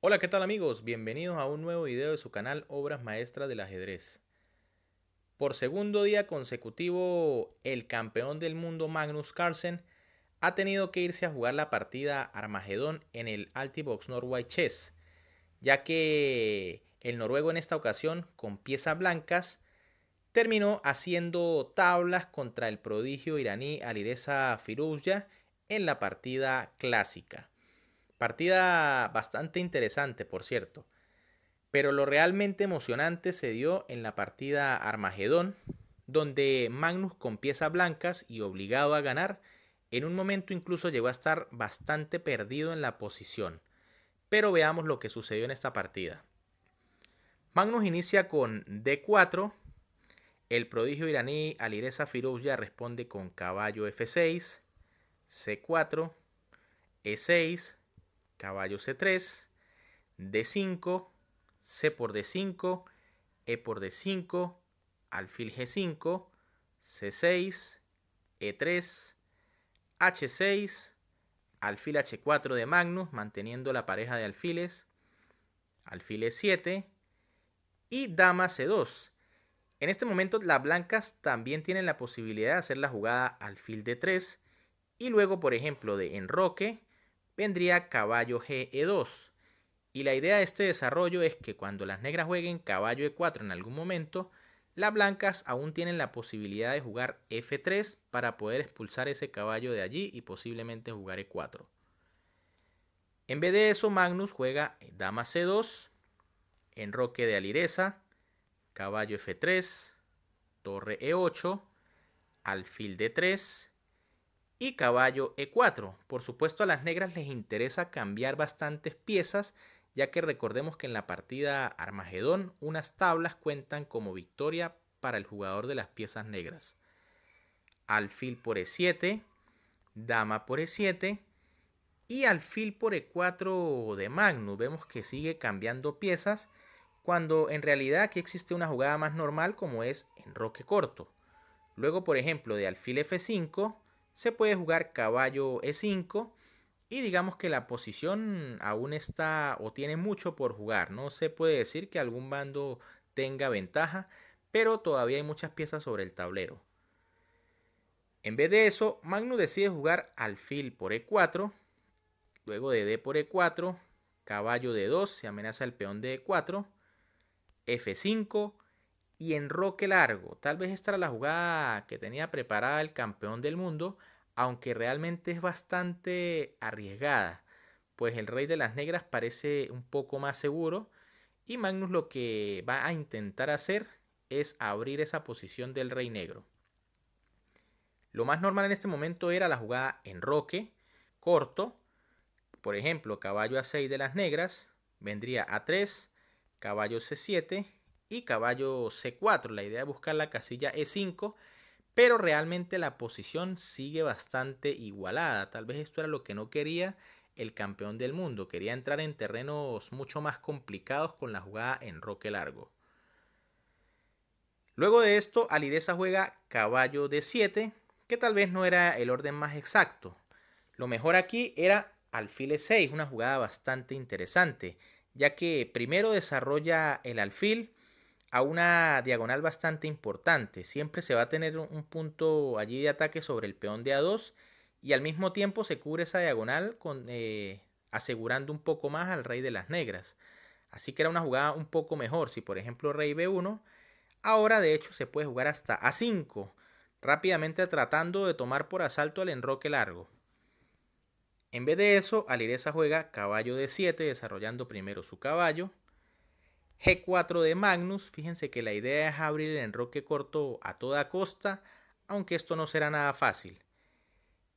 Hola, ¿qué tal amigos? Bienvenidos a un nuevo video de su canal Obras Maestras del Ajedrez. Por segundo día consecutivo, el campeón del mundo Magnus Carlsen ha tenido que irse a jugar la partida Armagedón en el Altibox Norway Chess, ya que el noruego en esta ocasión, con piezas blancas, terminó haciendo tablas contra el prodigio iraní Alireza Firouzja en la partida clásica. Partida bastante interesante, por cierto. Pero lo realmente emocionante se dio en la partida Armagedón, donde Magnus con piezas blancas y obligado a ganar, en un momento incluso llegó a estar bastante perdido en la posición. Pero veamos lo que sucedió en esta partida. Magnus inicia con D4, el prodigio iraní Alireza ya responde con caballo F6, C4, E6, caballo C3, D5, C por D5, E por D5, alfil G5, C6, E3, H6, alfil H4 de Magnus, manteniendo la pareja de alfiles, alfil E7 y dama C2. En este momento las blancas también tienen la posibilidad de hacer la jugada alfil D3 y luego, por ejemplo, de enroque, vendría caballo GE2. Y la idea de este desarrollo es que cuando las negras jueguen caballo E4 en algún momento, las blancas aún tienen la posibilidad de jugar F3 para poder expulsar ese caballo de allí y posiblemente jugar E4. En vez de eso, Magnus juega dama C2, enroque de alireza, caballo F3, torre E8, alfil D3 y caballo E4. Por supuesto a las negras les interesa cambiar bastantes piezas, ya que recordemos que en la partida Armagedón unas tablas cuentan como victoria para el jugador de las piezas negras. Alfil por E7, dama por E7 y alfil por E4 de Magnus. Vemos que sigue cambiando piezas cuando en realidad aquí existe una jugada más normal como es en roque corto. Luego, por ejemplo, de alfil F5, se puede jugar caballo E5 y digamos que la posición aún está o tiene mucho por jugar. No se puede decir que algún bando tenga ventaja, pero todavía hay muchas piezas sobre el tablero. En vez de eso, Magnus decide jugar alfil por E4, luego de D por E4, caballo D2, se amenaza el peón de E4, F5, y roque largo. Tal vez esta era la jugada que tenía preparada el campeón del mundo, aunque realmente es bastante arriesgada, pues el rey de las negras parece un poco más seguro y Magnus lo que va a intentar hacer es abrir esa posición del rey negro. Lo más normal en este momento era la jugada en roque corto, por ejemplo, caballo a 6 de las negras, vendría a 3, caballo C7, y caballo C4. La idea es buscar la casilla E5, pero realmente la posición sigue bastante igualada. Tal vez esto era lo que no quería el campeón del mundo. Quería entrar en terrenos mucho más complicados con la jugada en roque largo. Luego de esto, Alireza juega caballo D7, que tal vez no era el orden más exacto. Lo mejor aquí era alfil E6, una jugada bastante interesante, ya que primero desarrolla el alfil, a una diagonal bastante importante. Siempre se va a tener un punto allí de ataque sobre el peón de A2 y al mismo tiempo se cubre esa diagonal con, eh, asegurando un poco más al rey de las negras. Así que era una jugada un poco mejor. Si por ejemplo rey B1, ahora de hecho se puede jugar hasta A5, rápidamente tratando de tomar por asalto al enroque largo. En vez de eso, Alireza juega caballo D7, desarrollando primero su caballo. G4 de Magnus, fíjense que la idea es abrir el enroque corto a toda costa, aunque esto no será nada fácil.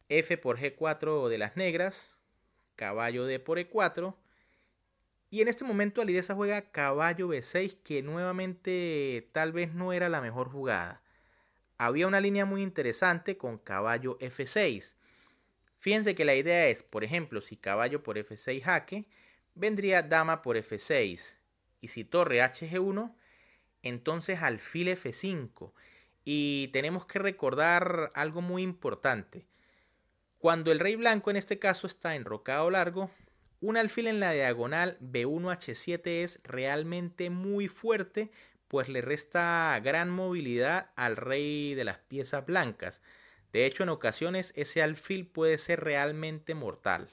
F por G4 de las negras, caballo D por E4. Y en este momento Alidesa juega caballo B6, que nuevamente tal vez no era la mejor jugada. Había una línea muy interesante con caballo F6. Fíjense que la idea es, por ejemplo, si caballo por F6 jaque, vendría dama por F6 y si torre hg1, entonces alfil f5. Y tenemos que recordar algo muy importante. Cuando el rey blanco en este caso está enrocado largo, un alfil en la diagonal b1h7 es realmente muy fuerte, pues le resta gran movilidad al rey de las piezas blancas. De hecho, en ocasiones ese alfil puede ser realmente mortal.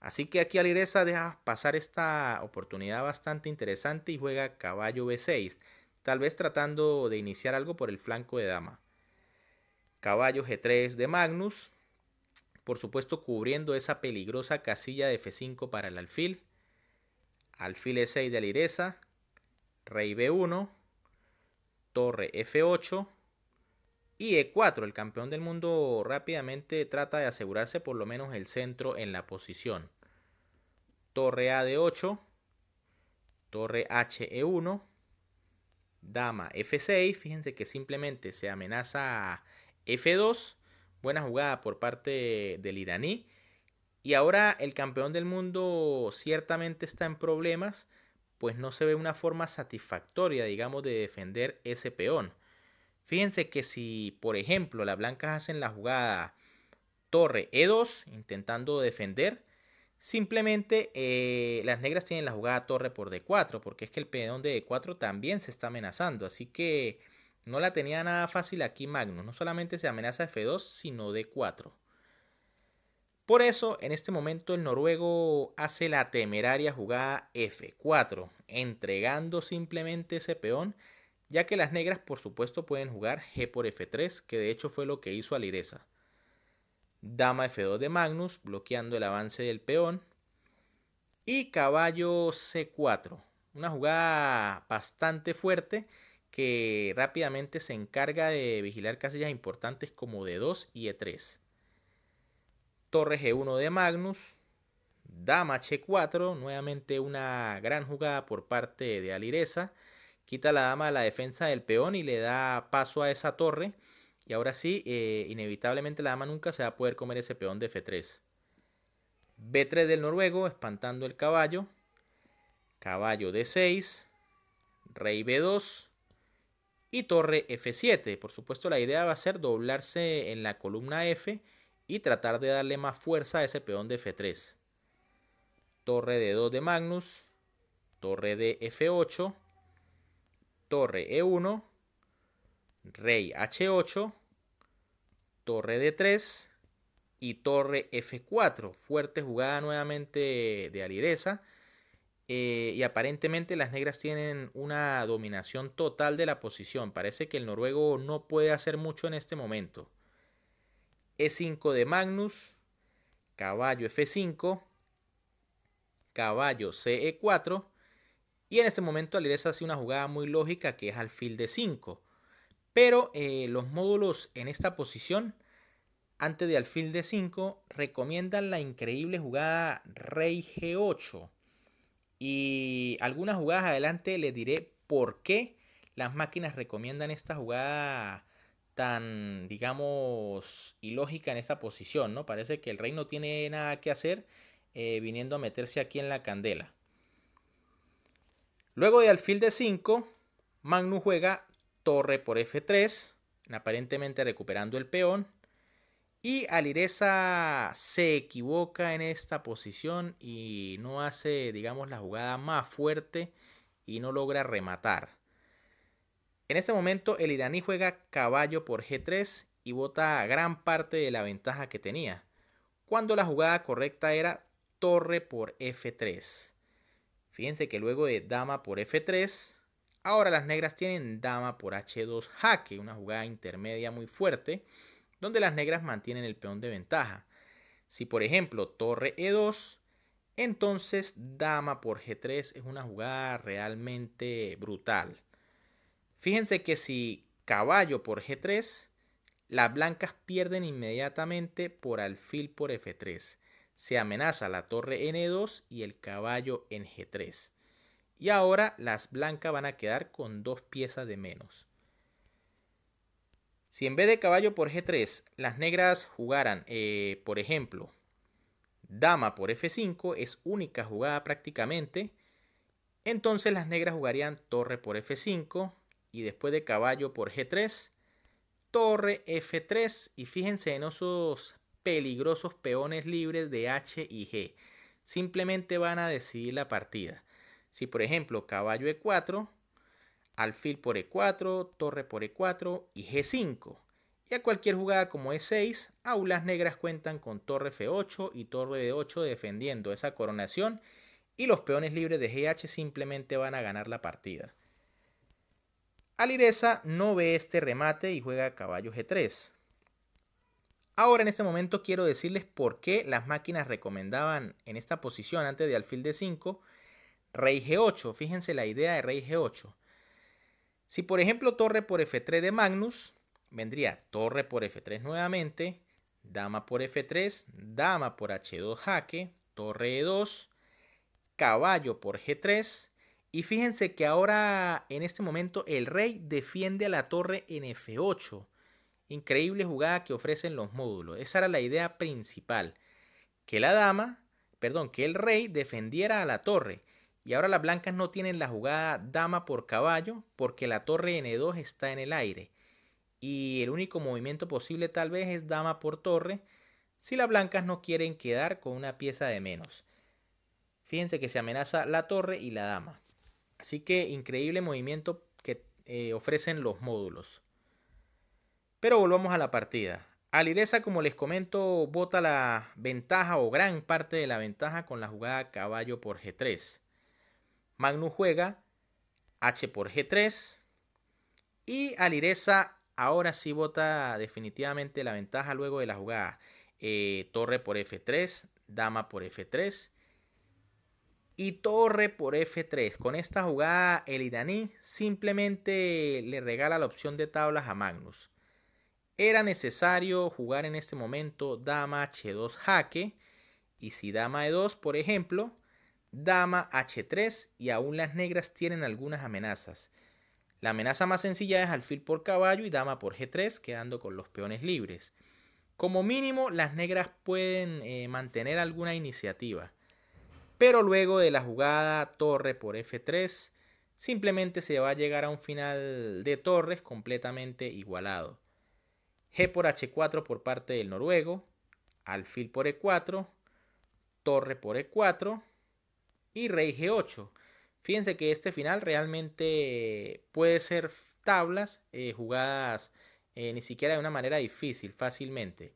Así que aquí Alireza deja pasar esta oportunidad bastante interesante y juega caballo b6, tal vez tratando de iniciar algo por el flanco de dama. Caballo g3 de Magnus, por supuesto cubriendo esa peligrosa casilla de f5 para el alfil. Alfil e6 de Alireza, rey b1, torre f8, y E4, el campeón del mundo rápidamente trata de asegurarse por lo menos el centro en la posición. Torre A de 8, torre H E1, dama F6, fíjense que simplemente se amenaza F2, buena jugada por parte del iraní. Y ahora el campeón del mundo ciertamente está en problemas, pues no se ve una forma satisfactoria, digamos, de defender ese peón. Fíjense que si, por ejemplo, las blancas hacen la jugada torre E2, intentando defender, simplemente eh, las negras tienen la jugada torre por D4, porque es que el peón de D4 también se está amenazando. Así que no la tenía nada fácil aquí Magnus. No solamente se amenaza F2, sino D4. Por eso, en este momento el noruego hace la temeraria jugada F4, entregando simplemente ese peón ya que las negras por supuesto pueden jugar G por F3, que de hecho fue lo que hizo Alireza. Dama F2 de Magnus, bloqueando el avance del peón. Y caballo C4, una jugada bastante fuerte que rápidamente se encarga de vigilar casillas importantes como D2 y E3. Torre G1 de Magnus, Dama H4, nuevamente una gran jugada por parte de Alireza Quita la dama de la defensa del peón y le da paso a esa torre. Y ahora sí, eh, inevitablemente la dama nunca se va a poder comer ese peón de F3. B3 del noruego, espantando el caballo. Caballo D6. Rey B2. Y torre F7. Por supuesto, la idea va a ser doblarse en la columna F y tratar de darle más fuerza a ese peón de F3. Torre D2 de Magnus. Torre de F8 torre E1, rey H8, torre D3 y torre F4. Fuerte jugada nuevamente de Alideza. Eh, y aparentemente las negras tienen una dominación total de la posición. Parece que el noruego no puede hacer mucho en este momento. E5 de Magnus, caballo F5, caballo CE4 y en este momento Alireza hace una jugada muy lógica que es alfil de 5. Pero eh, los módulos en esta posición, antes de alfil de 5, recomiendan la increíble jugada rey g8. Y algunas jugadas adelante les diré por qué las máquinas recomiendan esta jugada tan, digamos, ilógica en esta posición, ¿no? Parece que el rey no tiene nada que hacer eh, viniendo a meterse aquí en la candela. Luego de alfil de 5, Magnus juega torre por f3, aparentemente recuperando el peón. Y Alireza se equivoca en esta posición y no hace, digamos, la jugada más fuerte y no logra rematar. En este momento el iraní juega caballo por g3 y bota gran parte de la ventaja que tenía, cuando la jugada correcta era torre por f3. Fíjense que luego de dama por F3, ahora las negras tienen dama por H2 jaque, una jugada intermedia muy fuerte, donde las negras mantienen el peón de ventaja. Si por ejemplo torre E2, entonces dama por G3 es una jugada realmente brutal. Fíjense que si caballo por G3, las blancas pierden inmediatamente por alfil por F3 se amenaza la torre N2 y el caballo en G3. Y ahora las blancas van a quedar con dos piezas de menos. Si en vez de caballo por G3 las negras jugaran, eh, por ejemplo, dama por F5, es única jugada prácticamente, entonces las negras jugarían torre por F5 y después de caballo por G3, torre F3 y fíjense en esos peligrosos peones libres de H y G. Simplemente van a decidir la partida. Si por ejemplo caballo E4, alfil por E4, torre por E4 y G5. Y a cualquier jugada como E6, aulas negras cuentan con torre F8 y torre D8 e defendiendo esa coronación y los peones libres de GH simplemente van a ganar la partida. Alireza no ve este remate y juega caballo G3. Ahora en este momento quiero decirles por qué las máquinas recomendaban en esta posición antes de alfil de 5, rey G8. Fíjense la idea de rey G8. Si por ejemplo torre por F3 de Magnus, vendría torre por F3 nuevamente, dama por F3, dama por H2 jaque, torre E2, caballo por G3. Y fíjense que ahora en este momento el rey defiende a la torre en F8 increíble jugada que ofrecen los módulos. Esa era la idea principal. Que la dama, perdón, que el rey defendiera a la torre. Y ahora las blancas no tienen la jugada dama por caballo porque la torre N2 está en el aire. Y el único movimiento posible tal vez es dama por torre si las blancas no quieren quedar con una pieza de menos. Fíjense que se amenaza la torre y la dama. Así que increíble movimiento que eh, ofrecen los módulos. Pero volvamos a la partida. Alireza, como les comento, bota la ventaja o gran parte de la ventaja con la jugada caballo por G3. Magnus juega H por G3. Y Alireza ahora sí bota definitivamente la ventaja luego de la jugada. Eh, torre por F3, dama por F3 y torre por F3. Con esta jugada el iraní simplemente le regala la opción de tablas a Magnus. Era necesario jugar en este momento dama h2 jaque. Y si dama e2, por ejemplo, dama h3 y aún las negras tienen algunas amenazas. La amenaza más sencilla es alfil por caballo y dama por g3, quedando con los peones libres. Como mínimo, las negras pueden eh, mantener alguna iniciativa. Pero luego de la jugada torre por f3, simplemente se va a llegar a un final de torres completamente igualado. G por H4 por parte del noruego, alfil por E4, torre por E4 y rey G8. Fíjense que este final realmente puede ser tablas eh, jugadas eh, ni siquiera de una manera difícil, fácilmente.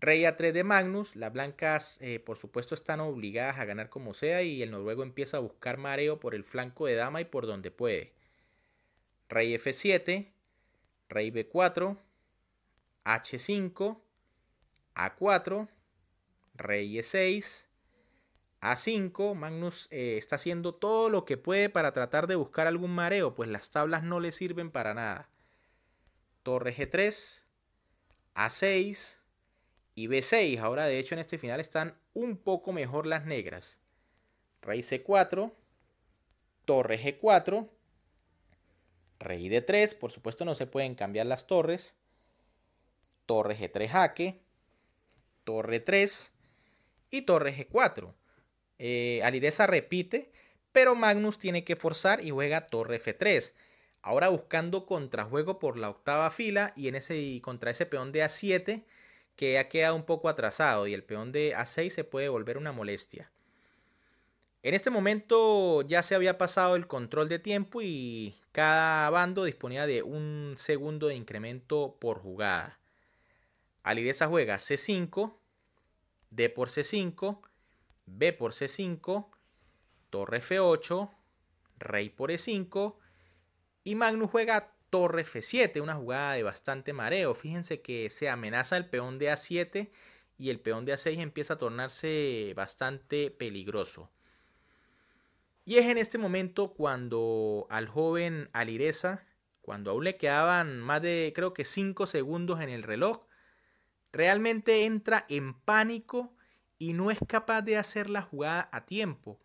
Rey A3 de Magnus, las blancas eh, por supuesto están obligadas a ganar como sea y el noruego empieza a buscar mareo por el flanco de dama y por donde puede. Rey F7, Rey B4, H5, A4, Rey E6, A5. Magnus eh, está haciendo todo lo que puede para tratar de buscar algún mareo, pues las tablas no le sirven para nada. Torre G3, A6 y B6. Ahora de hecho en este final están un poco mejor las negras. Rey C4, Torre G4, Rey D3. Por supuesto no se pueden cambiar las torres torre G3 jaque, torre 3 y torre G4. Eh, Alireza repite, pero Magnus tiene que forzar y juega torre F3. Ahora buscando contrajuego por la octava fila y, en ese, contra ese peón de A7 que ha quedado un poco atrasado y el peón de A6 se puede volver una molestia. En este momento ya se había pasado el control de tiempo y cada bando disponía de un segundo de incremento por jugada. Alireza juega C5, D por C5, B por C5, Torre F8, Rey por E5 y Magnus juega Torre F7, una jugada de bastante mareo. Fíjense que se amenaza el peón de A7 y el peón de A6 empieza a tornarse bastante peligroso. Y es en este momento cuando al joven Alireza, cuando aún le quedaban más de creo que 5 segundos en el reloj, Realmente entra en pánico y no es capaz de hacer la jugada a tiempo.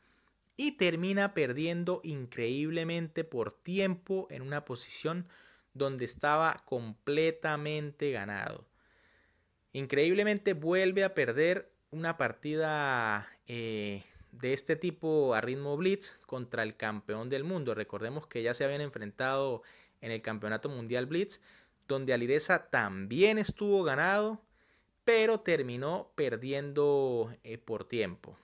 Y termina perdiendo increíblemente por tiempo en una posición donde estaba completamente ganado. Increíblemente vuelve a perder una partida eh, de este tipo a ritmo blitz contra el campeón del mundo. Recordemos que ya se habían enfrentado en el Campeonato Mundial Blitz, donde Alireza también estuvo ganado pero terminó perdiendo eh, por tiempo.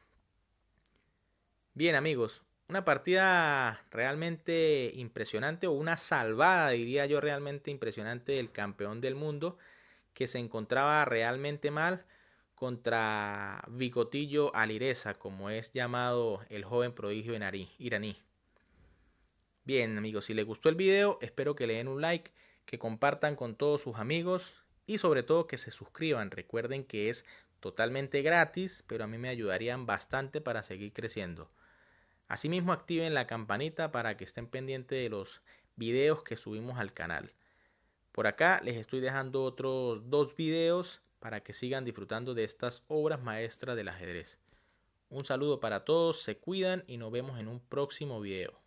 Bien amigos, una partida realmente impresionante o una salvada, diría yo, realmente impresionante del campeón del mundo que se encontraba realmente mal contra Bigotillo Alireza, como es llamado el joven prodigio iraní. Bien amigos, si les gustó el video, espero que le den un like, que compartan con todos sus amigos y sobre todo que se suscriban. Recuerden que es totalmente gratis, pero a mí me ayudarían bastante para seguir creciendo. Asimismo activen la campanita para que estén pendientes de los videos que subimos al canal. Por acá les estoy dejando otros dos videos para que sigan disfrutando de estas obras maestras del ajedrez. Un saludo para todos, se cuidan y nos vemos en un próximo video.